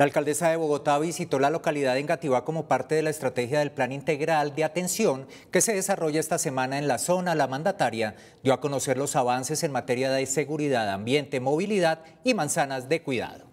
La alcaldesa de Bogotá visitó la localidad de Gativá como parte de la estrategia del plan integral de atención que se desarrolla esta semana en la zona. La mandataria dio a conocer los avances en materia de seguridad, ambiente, movilidad y manzanas de cuidado.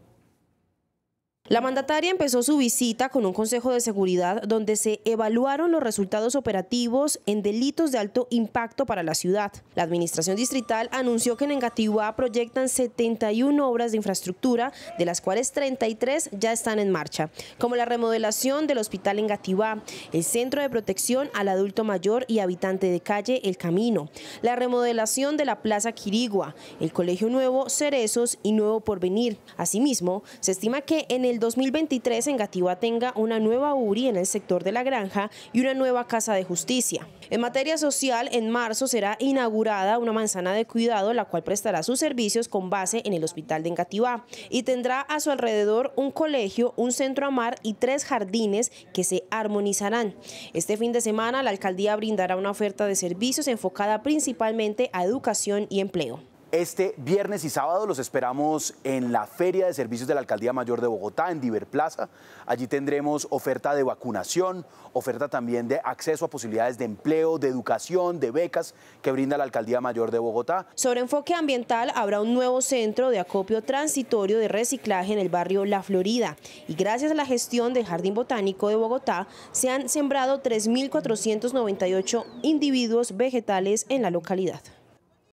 La mandataria empezó su visita con un Consejo de Seguridad donde se evaluaron los resultados operativos en delitos de alto impacto para la ciudad. La Administración Distrital anunció que en Engativá proyectan 71 obras de infraestructura, de las cuales 33 ya están en marcha, como la remodelación del Hospital Engativá, el Centro de Protección al Adulto Mayor y Habitante de Calle El Camino, la remodelación de la Plaza Quirigua, el Colegio Nuevo Cerezos y Nuevo Porvenir. Asimismo, se estima que en el el 2023 Engativá tenga una nueva URI en el sector de la granja y una nueva casa de justicia. En materia social, en marzo será inaugurada una manzana de cuidado, la cual prestará sus servicios con base en el hospital de Engativá y tendrá a su alrededor un colegio, un centro a mar y tres jardines que se armonizarán. Este fin de semana, la alcaldía brindará una oferta de servicios enfocada principalmente a educación y empleo. Este viernes y sábado los esperamos en la Feria de Servicios de la Alcaldía Mayor de Bogotá, en Diver Plaza. Allí tendremos oferta de vacunación, oferta también de acceso a posibilidades de empleo, de educación, de becas que brinda la Alcaldía Mayor de Bogotá. Sobre enfoque ambiental habrá un nuevo centro de acopio transitorio de reciclaje en el barrio La Florida. Y gracias a la gestión del Jardín Botánico de Bogotá, se han sembrado 3.498 individuos vegetales en la localidad.